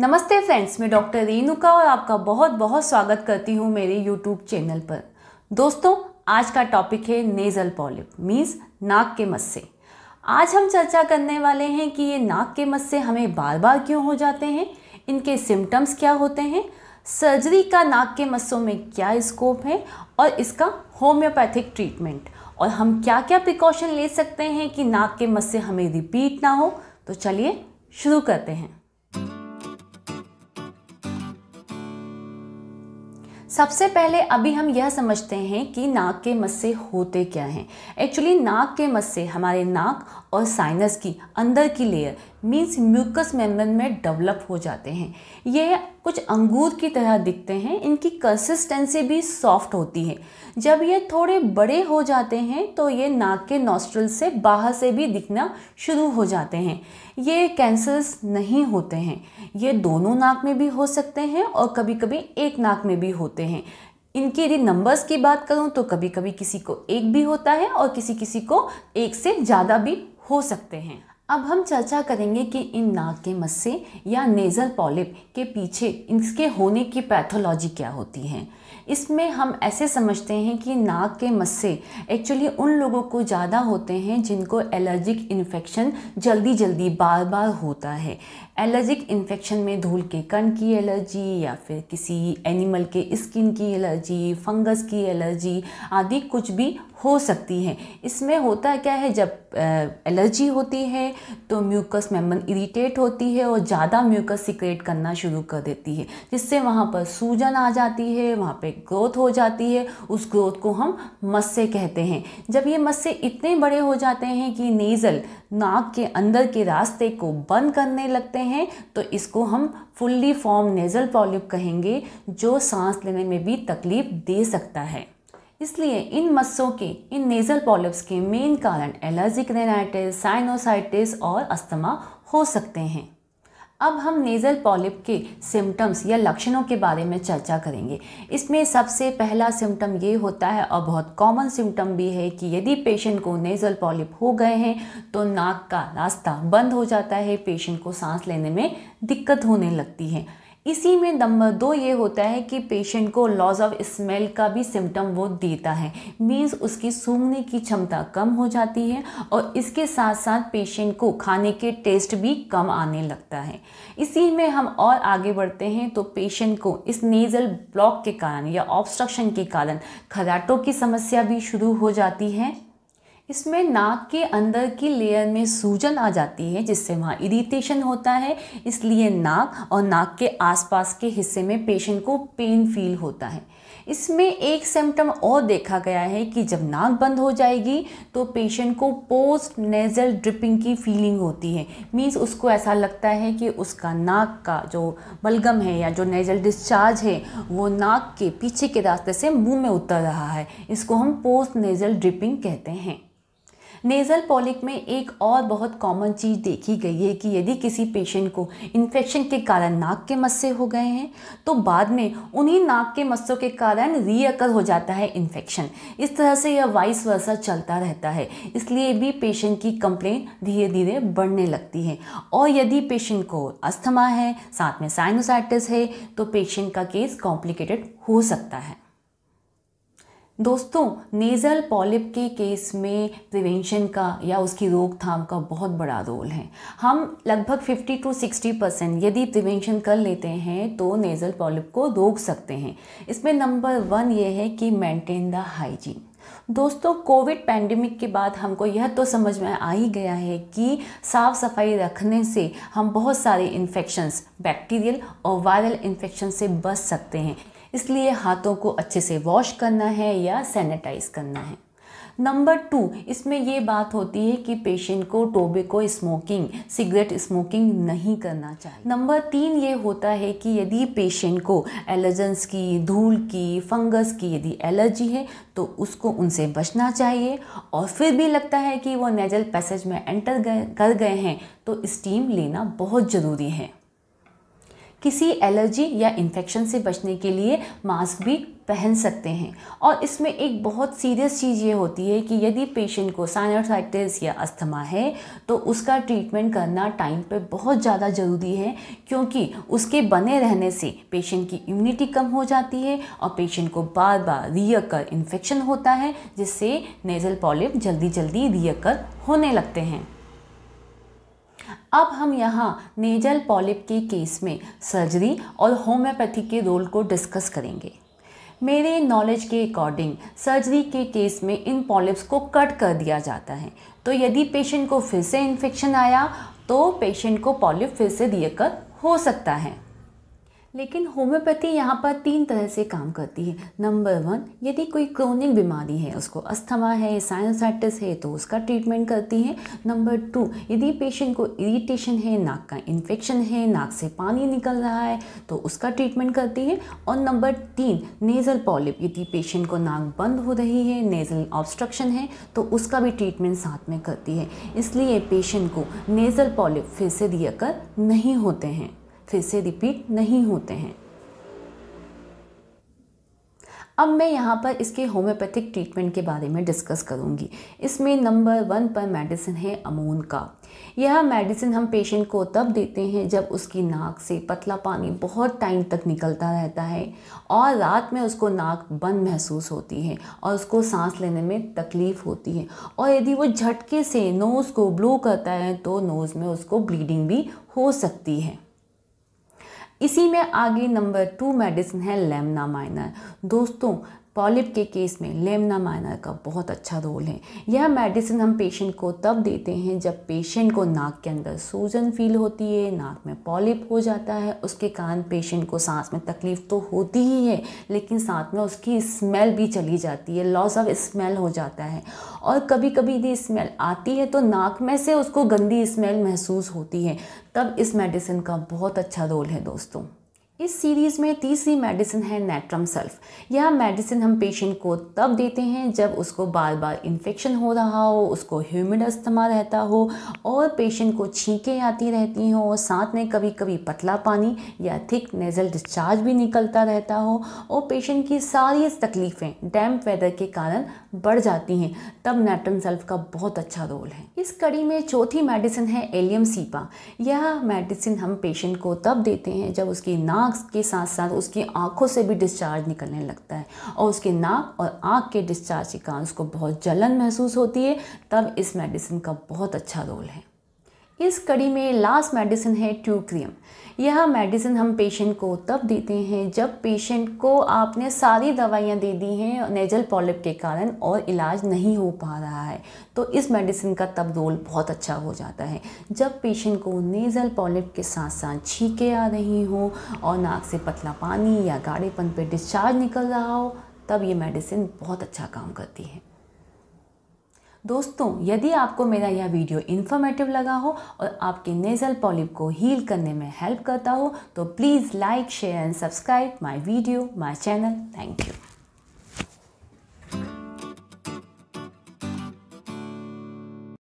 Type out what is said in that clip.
नमस्ते फ्रेंड्स मैं डॉक्टर रेणुका और आपका बहुत बहुत स्वागत करती हूँ मेरे यूट्यूब चैनल पर दोस्तों आज का टॉपिक है नेज़ल पॉलिप मीन्स नाक के मस्से आज हम चर्चा करने वाले हैं कि ये नाक के मस्से हमें बार बार क्यों हो जाते हैं इनके सिम्टम्स क्या होते हैं सर्जरी का नाक के मस्सों में क्या स्कोप है और इसका होम्योपैथिक ट्रीटमेंट और हम क्या क्या प्रिकॉशन ले सकते हैं कि नाक के मस्से हमें रिपीट ना हो तो चलिए शुरू करते हैं सबसे पहले अभी हम यह समझते हैं कि नाक के मस्से होते क्या हैं एक्चुअली नाक के मस्से हमारे नाक और साइनस की अंदर की लेयर मीन्स म्यूकस मेम्ब्रेन में डेवलप हो जाते हैं ये कुछ अंगूर की तरह दिखते हैं इनकी कंसिस्टेंसी भी सॉफ्ट होती है जब ये थोड़े बड़े हो जाते हैं तो ये नाक के नॉस्ट्रल से बाहर से भी दिखना शुरू हो जाते हैं ये कैंसर्स नहीं होते हैं ये दोनों नाक में भी हो सकते हैं और कभी कभी एक नाक में भी होते हैं इनकी यदि नंबर्स की बात करूं तो कभी कभी किसी को एक भी होता है और किसी किसी को एक से ज़्यादा भी हो सकते हैं अब हम चर्चा करेंगे कि इन नाक के मस्से या नेज़ल पॉलिप के पीछे इसके होने की पैथोलॉजी क्या होती है इसमें हम ऐसे समझते हैं कि नाक के मस्से एक्चुअली उन लोगों को ज़्यादा होते हैं जिनको एलर्जिक इन्फेक्शन जल्दी जल्दी बार बार होता है एलर्जिक इन्फेक्शन में धूल के कण की एलर्जी या फिर किसी एनिमल के स्किन की एलर्जी फंगस की एलर्जी आदि कुछ भी हो सकती हैं इसमें होता क्या है जब एलर्जी होती है तो म्यूकस मेमन इरिटेट होती है और ज़्यादा म्यूकस सिक्रेट करना शुरू कर देती है जिससे वहाँ पर सूजन आ जाती है वहाँ पे ग्रोथ हो जाती है उस ग्रोथ को हम मस्से कहते हैं जब ये मस्से इतने बड़े हो जाते हैं कि नेज़ल नाक के अंदर के रास्ते को बंद करने लगते हैं तो इसको हम फुल्ली फॉर्म नेज़ल पॉलिप कहेंगे जो सांस लेने में भी तकलीफ़ दे सकता है इसलिए इन मस्सों के इन नेज़ल पॉलिप्स के मेन कारण एलर्जिक रेनाइटिस साइनोसाइटिस और अस्थमा हो सकते हैं अब हम नेज़ल पॉलिप के सिम्टम्स या लक्षणों के बारे में चर्चा करेंगे इसमें सबसे पहला सिम्टम ये होता है और बहुत कॉमन सिम्टम भी है कि यदि पेशेंट को नेज़ल पॉलिप हो गए हैं तो नाक का रास्ता बंद हो जाता है पेशेंट को सांस लेने में दिक्कत होने लगती है इसी में नंबर दो ये होता है कि पेशेंट को लॉस ऑफ स्मेल का भी सिम्टम वो देता है मीन्स उसकी सूंघने की क्षमता कम हो जाती है और इसके साथ साथ पेशेंट को खाने के टेस्ट भी कम आने लगता है इसी में हम और आगे बढ़ते हैं तो पेशेंट को इस नेज़ल ब्लॉक के कारण या ऑब्स्ट्रक्शन के कारण खराटों की समस्या भी शुरू हो जाती है इसमें नाक के अंदर की लेयर में सूजन आ जाती है जिससे वहाँ इरिटेशन होता है इसलिए नाक और नाक के आसपास के हिस्से में पेशेंट को पेन फील होता है इसमें एक सिम्टम और देखा गया है कि जब नाक बंद हो जाएगी तो पेशेंट को पोस्ट नेजल ड्रिपिंग की फीलिंग होती है मीन्स उसको ऐसा लगता है कि उसका नाक का जो बलगम है या जो नेजल डिस्चार्ज है वो नाक के पीछे के रास्ते से मुंह में उतर रहा है इसको हम पोस्ट नेजल ड्रिपिंग कहते हैं नेज़ल पॉलिक में एक और बहुत कॉमन चीज़ देखी गई है कि यदि किसी पेशेंट को इन्फेक्शन के कारण नाक के मस्से हो गए हैं तो बाद में उन्हीं नाक के मस्सों के कारण रीअकर हो जाता है इन्फेक्शन इस तरह से यह वाइस वर्षा चलता रहता है इसलिए भी पेशेंट की कंप्लेन धीरे धीरे बढ़ने लगती है और यदि पेशेंट को अस्थमा है साथ में साइनोसाइटिस है तो पेशेंट का केस कॉम्प्लिकेटेड हो सकता है दोस्तों नेज़ल पॉलिप के केस में प्रिवेंशन का या उसकी रोकथाम का बहुत बड़ा रोल है हम लगभग 50 टू 60 परसेंट यदि प्रिवेंशन कर लेते हैं तो नेज़ल पॉलिप को रोक सकते हैं इसमें नंबर वन ये है कि मेंटेन द हाइजीन दोस्तों कोविड पैंडमिक के बाद हमको यह तो समझ में आ ही गया है कि साफ़ सफाई रखने से हम बहुत सारे इन्फेक्शंस बैक्टीरियल और वायरल इन्फेक्शन से बच सकते हैं इसलिए हाथों को अच्छे से वॉश करना है या सैनिटाइज करना है नंबर टू इसमें ये बात होती है कि पेशेंट को टोबे को स्मोकिंग सिगरेट स्मोकिंग नहीं करना चाहिए नंबर तीन ये होता है कि यदि पेशेंट को एलर्जेंस की धूल की फंगस की यदि एलर्जी है तो उसको उनसे बचना चाहिए और फिर भी लगता है कि वो नेजल पैसेज में एंटर गए कर गए हैं तो स्टीम लेना बहुत ज़रूरी है किसी एलर्जी या इन्फेक्शन से बचने के लिए मास्क भी पहन सकते हैं और इसमें एक बहुत सीरियस चीज़ ये होती है कि यदि पेशेंट को साइनोसाइटिस या अस्थमा है तो उसका ट्रीटमेंट करना टाइम पे बहुत ज़्यादा ज़रूरी है क्योंकि उसके बने रहने से पेशेंट की इम्यूनिटी कम हो जाती है और पेशेंट को बार बार रियकर इन्फेक्शन होता है जिससे नेज़ल पॉलिप जल्दी जल्दी रियकर होने लगते हैं अब हम यहाँ नेजल पॉलिप के केस में सर्जरी और होम्योपैथी के रोल को डिस्कस करेंगे मेरे नॉलेज के अकॉर्डिंग सर्जरी के केस में इन पॉलिप्स को कट कर दिया जाता है तो यदि पेशेंट को फिर से इन्फेक्शन आया तो पेशेंट को पॉलिप फिर से दिए कर हो सकता है लेकिन होम्योपैथी यहाँ पर तीन तरह से काम करती है नंबर वन यदि कोई क्रोनिक बीमारी है उसको अस्थमा है साइनोसाइटिस है तो उसका ट्रीटमेंट करती है नंबर टू यदि पेशेंट को इरिटेशन है नाक का इन्फेक्शन है नाक से पानी निकल रहा है तो उसका ट्रीटमेंट करती है और नंबर तीन नेज़ल पॉलिप यदि पेशेंट को नाक बंद हो रही है नेज़ल ऑब्स्ट्रक्शन है तो उसका भी ट्रीटमेंट साथ में करती है इसलिए पेशेंट को नेज़ल पॉलिप फिर से दिया कर नहीं होते हैं फिर से रिपीट नहीं होते हैं अब मैं यहाँ पर इसके होम्योपैथिक ट्रीटमेंट के बारे में डिस्कस करूँगी इसमें नंबर वन पर मेडिसिन है अमोन का यह मेडिसिन हम पेशेंट को तब देते हैं जब उसकी नाक से पतला पानी बहुत टाइम तक निकलता रहता है और रात में उसको नाक बंद महसूस होती है और उसको सांस लेने में तकलीफ़ होती है और यदि वो झटके से नोज़ को ब्लो करता है तो नोज़ में उसको ब्लीडिंग भी हो सकती है इसी में आगे नंबर टू मेडिसिन है लेमना माइनर दोस्तों पॉलिप के केस में लेमना माइनर का बहुत अच्छा रोल है यह मेडिसिन हम पेशेंट को तब देते हैं जब पेशेंट को नाक के अंदर सूजन फील होती है नाक में पॉलिप हो जाता है उसके कारण पेशेंट को सांस में तकलीफ तो होती ही है लेकिन साथ में उसकी स्मेल भी चली जाती है लॉस ऑफ स्मेल हो जाता है और कभी कभी यदि स्मेल आती है तो नाक में से उसको गंदी स्मेल महसूस होती है तब इस मेडिसिन का बहुत अच्छा रोल है दोस्तों इस सीरीज़ में तीसरी मेडिसिन है नेट्रम सल्फ यह मेडिसिन हम पेशेंट को तब देते हैं जब उसको बार बार इन्फेक्शन हो रहा हो उसको ह्यूमिड अस्थमा रहता हो और पेशेंट को छींकें आती रहती हों और साथ में कभी कभी पतला पानी या थिक नेज़ल डिस्चार्ज भी निकलता रहता हो और पेशेंट की सारी तकलीफ़ें डैम्प वेदर के कारण बढ़ जाती हैं तब नेट्रम सल्फ का बहुत अच्छा रोल है इस कड़ी में चौथी मेडिसिन है एलियम सीपा यह मेडिसिन हम पेशेंट को तब देते हैं जब उसकी ना दिमाग के साथ साथ उसकी आँखों से भी डिस्चार्ज निकलने लगता है और उसके नाक और आँख के डिस्चार्ज के कारण उसको बहुत जलन महसूस होती है तब इस मेडिसिन का बहुत अच्छा रोल है इस कड़ी में लास्ट मेडिसिन है ट्यूक्रियम यह मेडिसिन हम पेशेंट को तब देते हैं जब पेशेंट को आपने सारी दवाइयाँ दे दी हैं नेजल पॉलिप के कारण और इलाज नहीं हो पा रहा है तो इस मेडिसिन का तब रोल बहुत अच्छा हो जाता है जब पेशेंट को नेजल पॉलिप के साथ साथ छीके आ रही हो और नाक से पतला पानी या गाढ़ेपन पर डिस्चार्ज निकल रहा हो तब ये मेडिसिन बहुत अच्छा काम करती है दोस्तों यदि आपको मेरा यह वीडियो इन्फॉर्मेटिव लगा हो और आपके नेज़ल पॉलिप को हील करने में हेल्प करता हो तो please like share and subscribe my video my channel thank you